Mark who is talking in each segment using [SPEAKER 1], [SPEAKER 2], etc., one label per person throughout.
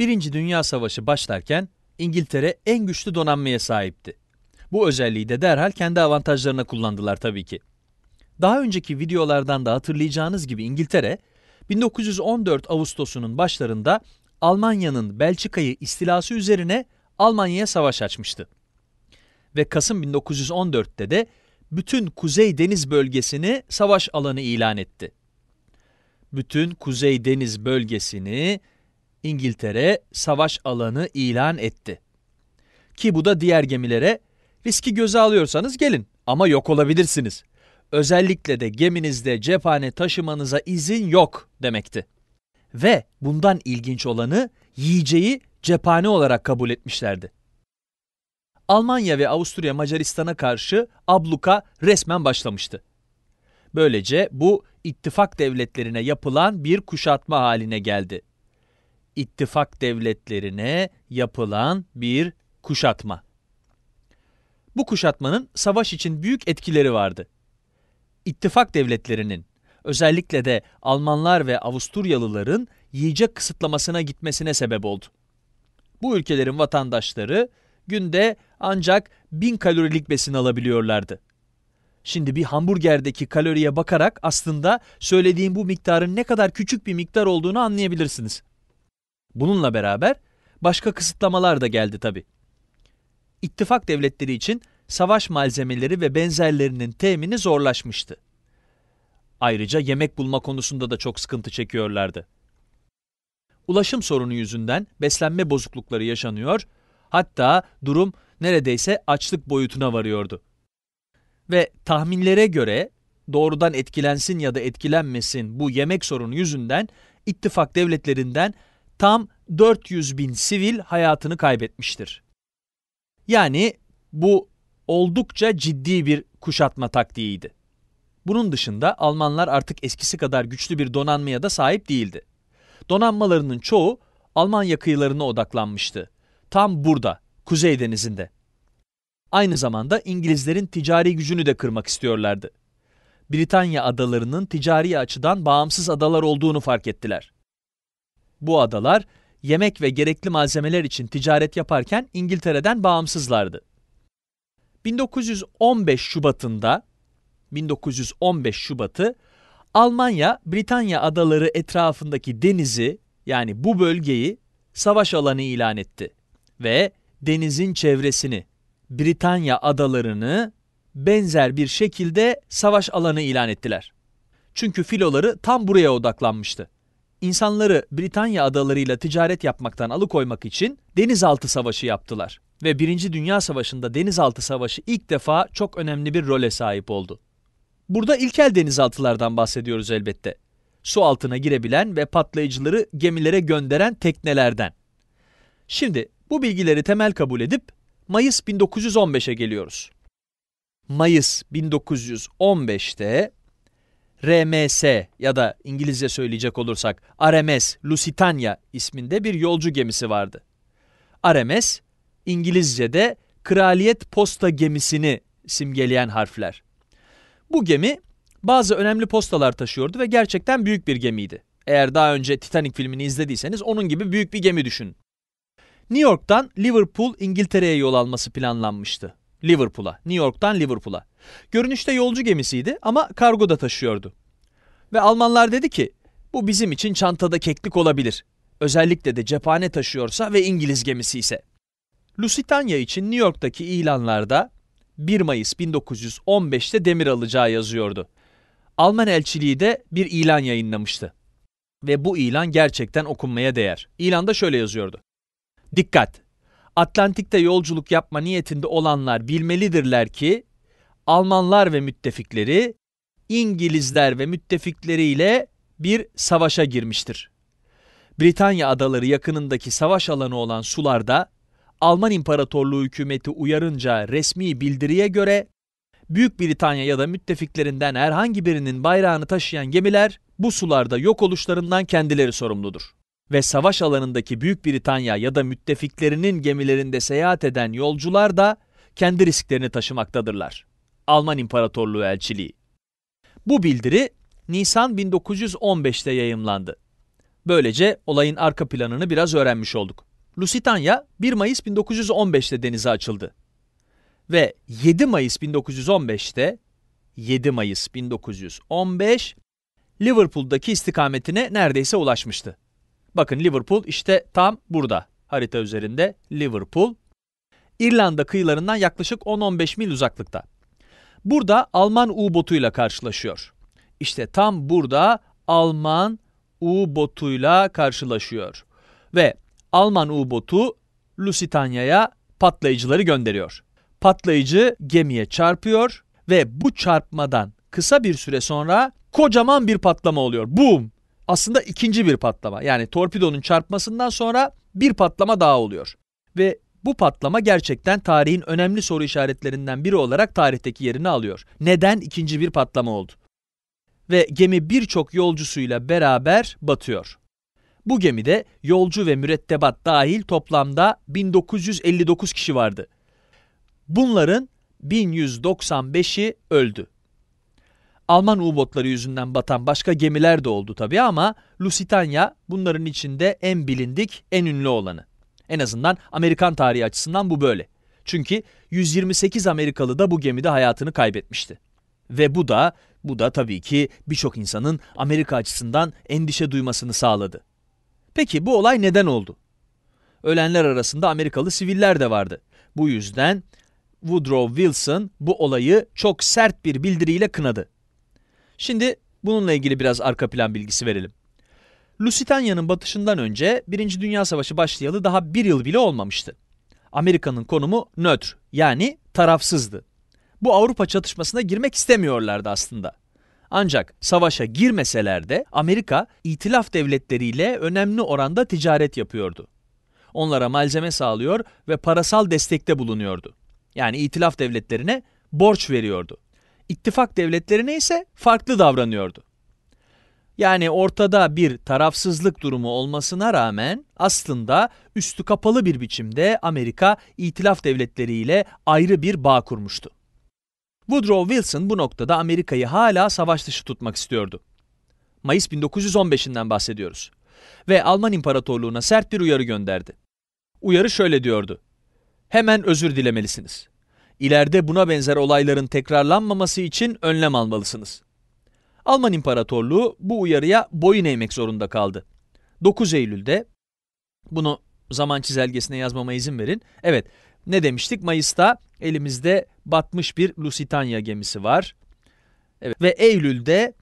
[SPEAKER 1] Birinci Dünya Savaşı başlarken İngiltere en güçlü donanmaya sahipti. Bu özelliği de derhal kendi avantajlarına kullandılar tabii ki. Daha önceki videolardan da hatırlayacağınız gibi İngiltere, 1914 Ağustos'unun başlarında Almanya'nın Belçika'yı istilası üzerine Almanya'ya savaş açmıştı. Ve Kasım 1914'te de bütün Kuzey Deniz bölgesini savaş alanı ilan etti. Bütün Kuzey Deniz bölgesini İngiltere savaş alanı ilan etti. Ki bu da diğer gemilere riski göze alıyorsanız gelin ama yok olabilirsiniz. Özellikle de geminizde cephane taşımanıza izin yok demekti. Ve bundan ilginç olanı yiyeceği cephane olarak kabul etmişlerdi. Almanya ve Avusturya Macaristan'a karşı abluka resmen başlamıştı. Böylece bu ittifak devletlerine yapılan bir kuşatma haline geldi ittifak devletlerine yapılan bir kuşatma. Bu kuşatmanın savaş için büyük etkileri vardı. İttifak devletlerinin özellikle de Almanlar ve Avusturyalıların yiyecek kısıtlamasına gitmesine sebep oldu. Bu ülkelerin vatandaşları günde ancak 1000 kalorilik besin alabiliyorlardı. Şimdi bir hamburgerdeki kaloriye bakarak aslında söylediğim bu miktarın ne kadar küçük bir miktar olduğunu anlayabilirsiniz. Bununla beraber başka kısıtlamalar da geldi tabi. İttifak devletleri için savaş malzemeleri ve benzerlerinin temini zorlaşmıştı. Ayrıca yemek bulma konusunda da çok sıkıntı çekiyorlardı. Ulaşım sorunu yüzünden beslenme bozuklukları yaşanıyor, hatta durum neredeyse açlık boyutuna varıyordu. Ve tahminlere göre doğrudan etkilensin ya da etkilenmesin bu yemek sorunu yüzünden ittifak devletlerinden tam 400 bin sivil hayatını kaybetmiştir. Yani bu oldukça ciddi bir kuşatma taktiğiydi. Bunun dışında Almanlar artık eskisi kadar güçlü bir donanmaya da sahip değildi. Donanmalarının çoğu Almanya kıyılarına odaklanmıştı. Tam burada, Kuzey Denizi'nde. Aynı zamanda İngilizlerin ticari gücünü de kırmak istiyorlardı. Britanya adalarının ticari açıdan bağımsız adalar olduğunu fark ettiler. Bu adalar yemek ve gerekli malzemeler için ticaret yaparken İngiltere'den bağımsızlardı. 1915 Şubat'ında 1915 Şubat'ı Almanya Britanya adaları etrafındaki denizi yani bu bölgeyi savaş alanı ilan etti ve denizin çevresini Britanya adalarını benzer bir şekilde savaş alanı ilan ettiler. Çünkü filoları tam buraya odaklanmıştı insanları Britanya adalarıyla ticaret yapmaktan alıkoymak için denizaltı savaşı yaptılar. Ve Birinci Dünya Savaşı'nda denizaltı savaşı ilk defa çok önemli bir role sahip oldu. Burada ilkel denizaltılardan bahsediyoruz elbette. Su altına girebilen ve patlayıcıları gemilere gönderen teknelerden. Şimdi bu bilgileri temel kabul edip Mayıs 1915'e geliyoruz. Mayıs 1915'te RMS ya da İngilizce söyleyecek olursak RMS Lusitania isminde bir yolcu gemisi vardı. RMS İngilizce'de kraliyet posta gemisini simgeleyen harfler. Bu gemi bazı önemli postalar taşıyordu ve gerçekten büyük bir gemiydi. Eğer daha önce Titanic filmini izlediyseniz onun gibi büyük bir gemi düşünün. New York'tan Liverpool, İngiltere'ye yol alması planlanmıştı. Liverpool'a, New York'tan Liverpool'a. Görünüşte yolcu gemisiydi ama kargo da taşıyordu. Ve Almanlar dedi ki bu bizim için çantada keklik olabilir. Özellikle de cephane taşıyorsa ve İngiliz gemisi ise. Lusitania için New York'taki ilanlarda 1 Mayıs 1915'te demir alacağı yazıyordu. Alman elçiliği de bir ilan yayınlamıştı. Ve bu ilan gerçekten okunmaya değer. İlanda şöyle yazıyordu. Dikkat! Atlantik'te yolculuk yapma niyetinde olanlar bilmelidirler ki Almanlar ve müttefikleri İngilizler ve müttefikleriyle bir savaşa girmiştir. Britanya adaları yakınındaki savaş alanı olan sularda Alman İmparatorluğu hükümeti uyarınca resmi bildiriye göre Büyük Britanya ya da müttefiklerinden herhangi birinin bayrağını taşıyan gemiler bu sularda yok oluşlarından kendileri sorumludur ve savaş alanındaki Büyük Britanya ya da müttefiklerinin gemilerinde seyahat eden yolcular da kendi risklerini taşımaktadırlar. Alman İmparatorluğu Elçiliği. Bu bildiri Nisan 1915'te yayımlandı. Böylece olayın arka planını biraz öğrenmiş olduk. Lusitanya 1 Mayıs 1915'te denize açıldı. Ve 7 Mayıs 1915'te 7 Mayıs 1915 Liverpool'daki istikametine neredeyse ulaşmıştı. Bakın Liverpool işte tam burada. Harita üzerinde Liverpool. İrlanda kıyılarından yaklaşık 10-15 mil uzaklıkta. Burada Alman U-botuyla karşılaşıyor. İşte tam burada Alman U-botuyla karşılaşıyor. Ve Alman U-botu Lusitanya'ya patlayıcıları gönderiyor. Patlayıcı gemiye çarpıyor ve bu çarpmadan kısa bir süre sonra kocaman bir patlama oluyor. Boom! aslında ikinci bir patlama. Yani torpidonun çarpmasından sonra bir patlama daha oluyor. Ve bu patlama gerçekten tarihin önemli soru işaretlerinden biri olarak tarihteki yerini alıyor. Neden ikinci bir patlama oldu? Ve gemi birçok yolcusuyla beraber batıyor. Bu gemide yolcu ve mürettebat dahil toplamda 1959 kişi vardı. Bunların 1195'i öldü. Alman U-botları yüzünden batan başka gemiler de oldu tabii ama Lusitania bunların içinde en bilindik, en ünlü olanı. En azından Amerikan tarihi açısından bu böyle. Çünkü 128 Amerikalı da bu gemide hayatını kaybetmişti. Ve bu da, bu da tabii ki birçok insanın Amerika açısından endişe duymasını sağladı. Peki bu olay neden oldu? Ölenler arasında Amerikalı siviller de vardı. Bu yüzden Woodrow Wilson bu olayı çok sert bir bildiriyle kınadı. Şimdi bununla ilgili biraz arka plan bilgisi verelim. Lusitanya'nın batışından önce Birinci Dünya Savaşı başlayalı daha bir yıl bile olmamıştı. Amerika'nın konumu nötr yani tarafsızdı. Bu Avrupa çatışmasına girmek istemiyorlardı aslında. Ancak savaşa girmeseler de Amerika itilaf devletleriyle önemli oranda ticaret yapıyordu. Onlara malzeme sağlıyor ve parasal destekte bulunuyordu. Yani itilaf devletlerine borç veriyordu ittifak devletlerine ise farklı davranıyordu. Yani ortada bir tarafsızlık durumu olmasına rağmen aslında üstü kapalı bir biçimde Amerika itilaf devletleriyle ayrı bir bağ kurmuştu. Woodrow Wilson bu noktada Amerika'yı hala savaş dışı tutmak istiyordu. Mayıs 1915'inden bahsediyoruz. Ve Alman İmparatorluğu'na sert bir uyarı gönderdi. Uyarı şöyle diyordu. Hemen özür dilemelisiniz. İleride buna benzer olayların tekrarlanmaması için önlem almalısınız. Alman İmparatorluğu bu uyarıya boyun eğmek zorunda kaldı. 9 Eylül'de, bunu zaman çizelgesine yazmama izin verin. Evet, ne demiştik? Mayıs'ta elimizde batmış bir Lusitania gemisi var. Evet. Ve Eylül'de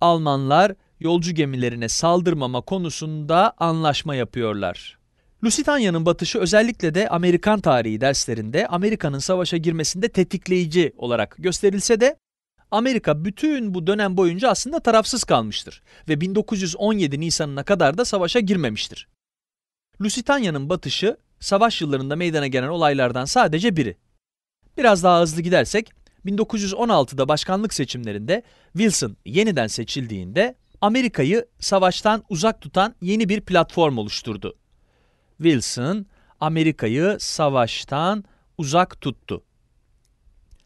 [SPEAKER 1] Almanlar yolcu gemilerine saldırmama konusunda anlaşma yapıyorlar. Lusitanya'nın batışı özellikle de Amerikan tarihi derslerinde Amerika'nın savaşa girmesinde tetikleyici olarak gösterilse de Amerika bütün bu dönem boyunca aslında tarafsız kalmıştır ve 1917 Nisan'ına kadar da savaşa girmemiştir. Lusitanya'nın batışı savaş yıllarında meydana gelen olaylardan sadece biri. Biraz daha hızlı gidersek 1916'da başkanlık seçimlerinde Wilson yeniden seçildiğinde Amerika'yı savaştan uzak tutan yeni bir platform oluşturdu. Wilson Amerika'yı savaştan uzak tuttu.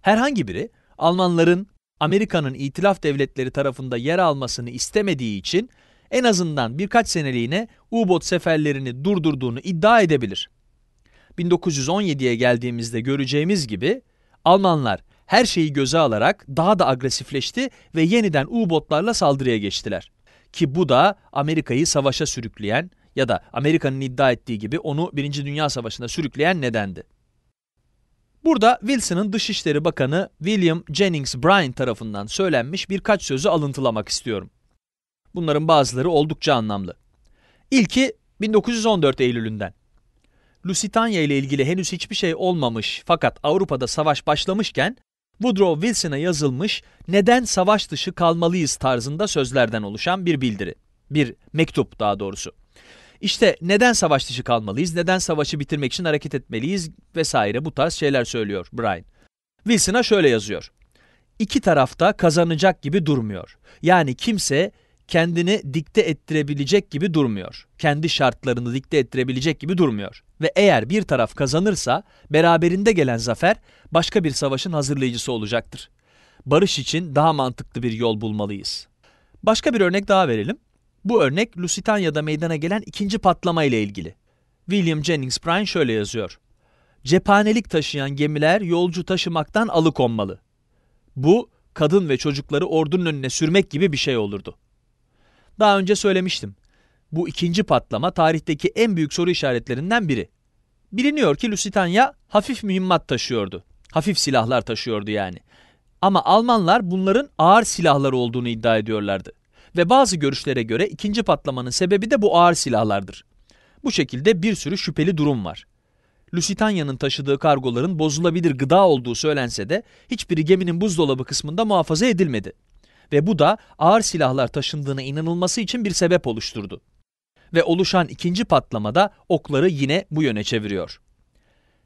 [SPEAKER 1] Herhangi biri Almanların Amerika'nın itilaf devletleri tarafında yer almasını istemediği için en azından birkaç seneliğine U-bot seferlerini durdurduğunu iddia edebilir. 1917'ye geldiğimizde göreceğimiz gibi Almanlar her şeyi göze alarak daha da agresifleşti ve yeniden U-botlarla saldırıya geçtiler. Ki bu da Amerika'yı savaşa sürükleyen ya da Amerika'nın iddia ettiği gibi onu Birinci Dünya Savaşı'na sürükleyen nedendi. Burada Wilson'ın Dışişleri Bakanı William Jennings Bryan tarafından söylenmiş birkaç sözü alıntılamak istiyorum. Bunların bazıları oldukça anlamlı. İlki 1914 Eylül'ünden. Lusitania ile ilgili henüz hiçbir şey olmamış fakat Avrupa'da savaş başlamışken Woodrow Wilson'a yazılmış neden savaş dışı kalmalıyız tarzında sözlerden oluşan bir bildiri. Bir mektup daha doğrusu. İşte neden savaş dışı kalmalıyız, neden savaşı bitirmek için hareket etmeliyiz vesaire bu tarz şeyler söylüyor Brian. Wilson'a şöyle yazıyor. İki tarafta kazanacak gibi durmuyor. Yani kimse kendini dikte ettirebilecek gibi durmuyor. Kendi şartlarını dikte ettirebilecek gibi durmuyor. Ve eğer bir taraf kazanırsa beraberinde gelen zafer başka bir savaşın hazırlayıcısı olacaktır. Barış için daha mantıklı bir yol bulmalıyız. Başka bir örnek daha verelim. Bu örnek Lusitanya'da meydana gelen ikinci patlama ile ilgili. William Jennings Bryan şöyle yazıyor. Cephanelik taşıyan gemiler yolcu taşımaktan alıkonmalı. Bu, kadın ve çocukları ordunun önüne sürmek gibi bir şey olurdu. Daha önce söylemiştim. Bu ikinci patlama tarihteki en büyük soru işaretlerinden biri. Biliniyor ki Lusitanya hafif mühimmat taşıyordu. Hafif silahlar taşıyordu yani. Ama Almanlar bunların ağır silahlar olduğunu iddia ediyorlardı ve bazı görüşlere göre ikinci patlamanın sebebi de bu ağır silahlardır. Bu şekilde bir sürü şüpheli durum var. Lusitanya'nın taşıdığı kargoların bozulabilir gıda olduğu söylense de hiçbiri geminin buzdolabı kısmında muhafaza edilmedi. Ve bu da ağır silahlar taşındığına inanılması için bir sebep oluşturdu. Ve oluşan ikinci patlamada okları yine bu yöne çeviriyor.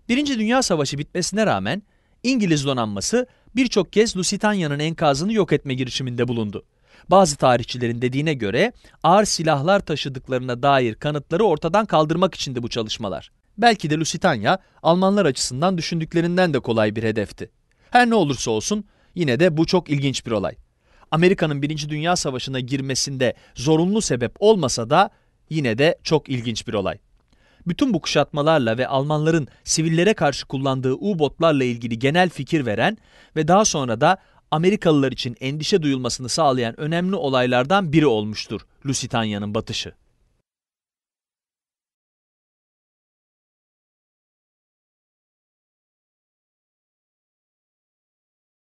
[SPEAKER 1] Birinci Dünya Savaşı bitmesine rağmen İngiliz donanması birçok kez Lusitanya'nın enkazını yok etme girişiminde bulundu. Bazı tarihçilerin dediğine göre ağır silahlar taşıdıklarına dair kanıtları ortadan kaldırmak içindi bu çalışmalar. Belki de Lusitanya Almanlar açısından düşündüklerinden de kolay bir hedefti. Her ne olursa olsun yine de bu çok ilginç bir olay. Amerika'nın Birinci Dünya Savaşı'na girmesinde zorunlu sebep olmasa da yine de çok ilginç bir olay. Bütün bu kuşatmalarla ve Almanların sivillere karşı kullandığı U-botlarla ilgili genel fikir veren ve daha sonra da Amerikalılar için endişe duyulmasını sağlayan önemli olaylardan biri olmuştur Lusitanya'nın batışı.